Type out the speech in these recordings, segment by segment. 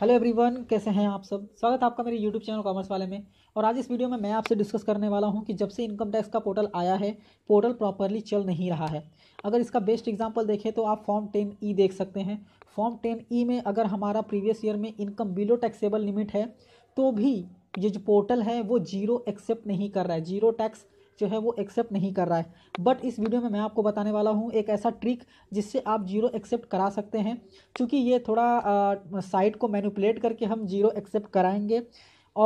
hello everyone कैसे हैं आप सब स्वागत है आपका मेरे यूट्यूब चैनल कॉमर्स वाले में और आज इस वीडियो में मैं आपसे डिस्कस करने वाला हूं कि जब से इनकम टैक्स का पोर्टल आया है पोर्टल प्रॉपरली चल नहीं रहा है अगर इसका बेस्ट एग्जांपल देखें तो आप फॉर्म टेन ई देख सकते हैं फॉर्म टेन ई में अगर हमारा प्रीवियस ईयर में इनकम बिलो टैक्सेबल लिमिट है तो भी ये जो पोर्टल है वो जीरो एक्सेप्ट नहीं कर रहा है जीरो टैक्स जो है वो एक्सेप्ट नहीं कर रहा है बट इस वीडियो में मैं आपको बताने वाला हूँ एक ऐसा ट्रिक जिससे आप जीरो एक्सेप्ट करा सकते हैं क्योंकि ये थोड़ा साइट को मैनिपुलेट करके हम जीरो एक्सेप्ट कराएंगे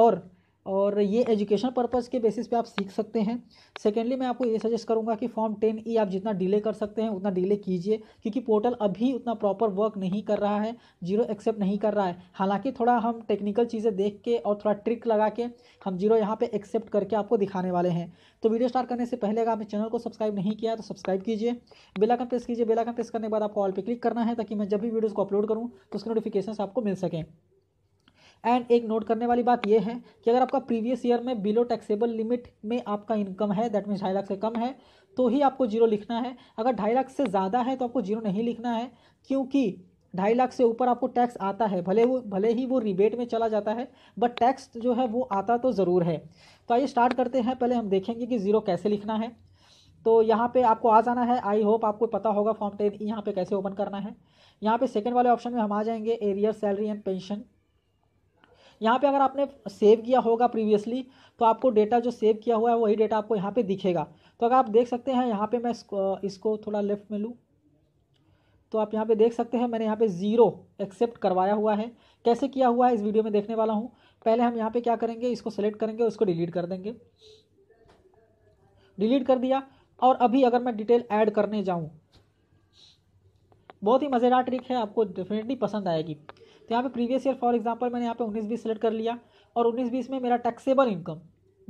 और और ये एजुकेशन पर्पज़ के बेसिस पे आप सीख सकते हैं सेकेंडली मैं आपको ये सजेस्ट करूँगा कि फॉर्म टेन ई आप जितना डिले कर सकते हैं उतना डिले कीजिए क्योंकि पोर्टल अभी उतना प्रॉपर वर्क नहीं कर रहा है जीरो एक्सेप्ट नहीं कर रहा है हालांकि थोड़ा हम टेक्निकल चीज़ें देख के और थोड़ा ट्रिक लगा के हम जीरो यहाँ पर एक्सेप्ट करके आपको दिखाने वाले हैं तो वीडियो स्टार्ट करने से पहले अगर आपने चैनल को सब्सक्राइब नहीं किया तो सब्सक्राइब कीजिए बेलाकन प्रेस कीजिए बेलाकन प्रेस करने के बाद आपको ऑल पर क्लिक करना है ताकि मैं जब भी वीडियोज़ को अपलोड करूँ तो उसके नोटिफिकेशन आपको मिल सकें एंड एक नोट करने वाली बात यह है कि अगर आपका प्रीवियस ईयर में बिलो टैक्सेबल लिमिट में आपका इनकम है दैट मीन्स ढाई लाख से कम है तो ही आपको जीरो लिखना है अगर ढाई लाख से ज़्यादा है तो आपको जीरो नहीं लिखना है क्योंकि ढाई लाख से ऊपर आपको टैक्स आता है भले वो भले ही वो रिबेट में चला जाता है बट टैक्स जो है वो आता तो ज़रूर है तो आइए स्टार्ट करते हैं पहले हम देखेंगे कि ज़ीरो कैसे लिखना है तो यहाँ पे आपको आ जाना है आई होप आपको पता होगा फॉर्म टेन e यहाँ पे कैसे ओपन करना है यहाँ पे सेकंड वाले ऑप्शन में हम आ जाएंगे एरियर सैलरी एंड पेंशन यहाँ पे अगर आपने सेव किया होगा प्रीवियसली तो आपको डेटा जो सेव किया हुआ है वही डेटा आपको यहाँ पे दिखेगा तो अगर आप देख सकते हैं यहाँ पे मैं इसको थोड़ा लेफ्ट में लूँ तो आप यहाँ पे देख सकते हैं मैंने यहाँ पे ज़ीरो एक्सेप्ट करवाया हुआ है कैसे किया हुआ है इस वीडियो में देखने वाला हूँ पहले हम यहाँ पर क्या करेंगे इसको सेलेक्ट करेंगे उसको डिलीट कर देंगे डिलीट कर दिया और अभी अगर मैं डिटेल ऐड करने जाऊँ बहुत ही मज़ेदार ट्रिक है आपको डेफिनेटली पसंद आएगी यहाँ पे प्रीवियस ईयर फॉर एग्जांपल मैंने यहाँ पे उन्नीस बीस सेलेक्ट कर लिया और उन्नीस बीस में मेरा taxable income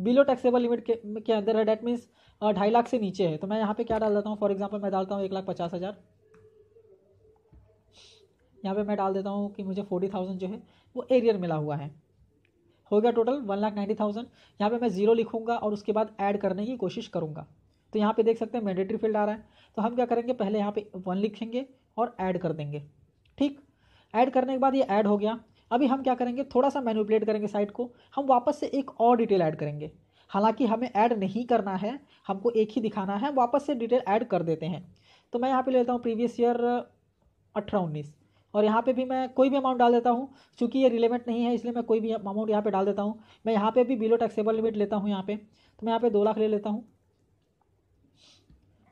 below taxable limit के के अंदर है डैट मीन्स ढाई लाख से नीचे है तो मैं यहाँ पे क्या डाल देता हूँ फॉर एग्जाम्पल मैं डालता हूँ एक लाख पचास हज़ार यहाँ पर मैं डाल देता हूँ कि मुझे फोर्टी थाउजेंड जो है वो एरियर मिला हुआ है हो गया total one lakh ninety thousand यहाँ पर मैं ज़ीरो लिखूंगा और उसके बाद ऐड करने की कोशिश करूँगा तो यहाँ पे देख सकते हैं मैंडेटरी फील्ड आ रहा है तो हम क्या करेंगे पहले यहाँ पे वन लिखेंगे और ऐड कर देंगे ठीक ऐड करने के बाद ये ऐड हो गया अभी हम क्या करेंगे थोड़ा सा मैनिपुलेट करेंगे साइट को हम वापस से एक और डिटेल ऐड करेंगे हालांकि हमें ऐड नहीं करना है हमको एक ही दिखाना है वापस से डिटेल ऐड कर देते हैं तो मैं यहाँ पे लेता हूँ प्रीवियस ईयर अठारह उन्नीस और यहाँ पे भी मैं कोई भी अमाउंट डाल देता हूँ चूँकि ये रिलेवेंट नहीं है इसलिए मैं कोई भी अमाउंट यहाँ पे डाल देता हूँ मैं यहाँ पे भी बिलो टैक्सेबल लिमिट लेता हूँ यहाँ पे तो मैं यहाँ पे दो लाख ले लेता हूँ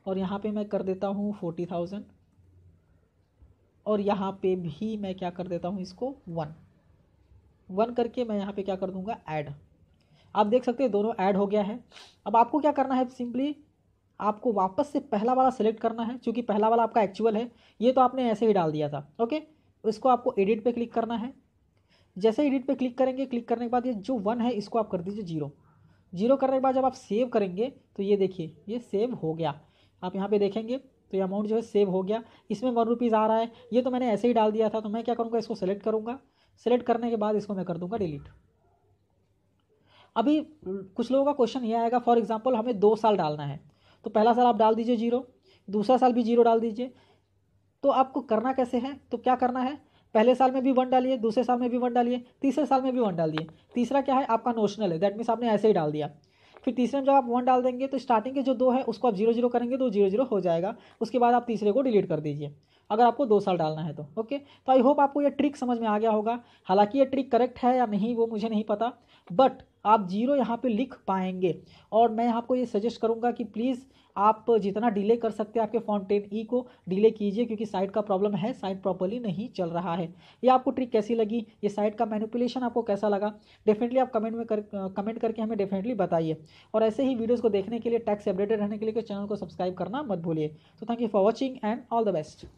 और यहाँ पे मैं कर देता हूँ फोर्टी थाउजेंड और यहाँ पे भी मैं क्या कर देता हूँ इसको वन वन करके मैं यहाँ पे क्या कर दूँगा ऐड आप देख सकते हैं दोनों ऐड हो गया है अब आपको क्या करना है सिंपली आपको वापस से पहला वाला सेलेक्ट करना है क्योंकि पहला वाला आपका एक्चुअल है ये तो आपने ऐसे ही डाल दिया था ओके इसको आपको एडिट पे क्लिक करना है जैसे एडिट पे क्लिक करेंगे क्लिक करने के बाद ये जो वन है इसको आप कर दीजिए जीरो जीरो करने के बाद जब आप सेव करेंगे तो ये देखिए ये सेव हो गया आप यहाँ पे देखेंगे तो ये अमाउंट जो है सेव हो गया इसमें वन रुपीज़ आ रहा है ये तो मैंने ऐसे ही डाल दिया था तो मैं क्या करूँगा इसको सेलेक्ट करूँगा सेलेक्ट करने के बाद इसको मैं कर दूँगा डिलीट अभी कुछ लोगों का क्वेश्चन ये आएगा फॉर एग्जाम्पल हमें दो साल डालना है तो पहला साल आप डाल दीजिए जीरो दूसरा साल भी जीरो डाल दीजिए तो आपको करना कैसे है तो क्या करना है पहले साल में भी वन डालिए दूसरे साल में भी वन डालिए तीसरे साल में भी वन डालिए तीसरा क्या है आपका नोशनल है दैट मीन्स आपने ऐसे ही डाल दिया फिर तीसरे में जब आप वन डाल देंगे तो स्टार्टिंग के जो दो है उसको आप जीरो जीरो करेंगे तो जीरो जीरो हो जाएगा उसके बाद आप तीसरे को डिलीट कर दीजिए अगर आपको दो साल डालना है तो ओके तो आई होप आपको ये ट्रिक समझ में आ गया होगा हालांकि ये ट्रिक करेक्ट है या नहीं वो मुझे नहीं पता बट आप जीरो यहाँ पे लिख पाएंगे और मैं आपको ये सजेस्ट करूँगा कि प्लीज़ आप जितना डिले कर सकते हैं आपके फाउंटेन ई e को डिले कीजिए क्योंकि साइट का प्रॉब्लम है साइट प्रॉपरली नहीं चल रहा है ये आपको ट्रिक कैसी लगी ये साइट का मैनिपुलेशन आपको कैसा लगा डेफिनेटली आप कमेंट में कर कमेंट करके हमें डेफिनेटली बताइए और ऐसे ही वीडियोज़ को देखने के लिए टैक्स अपडेटेड रहने के लिए चैनल को सब्सक्राइब करना मत भूलिए तो thank you for watching and all the best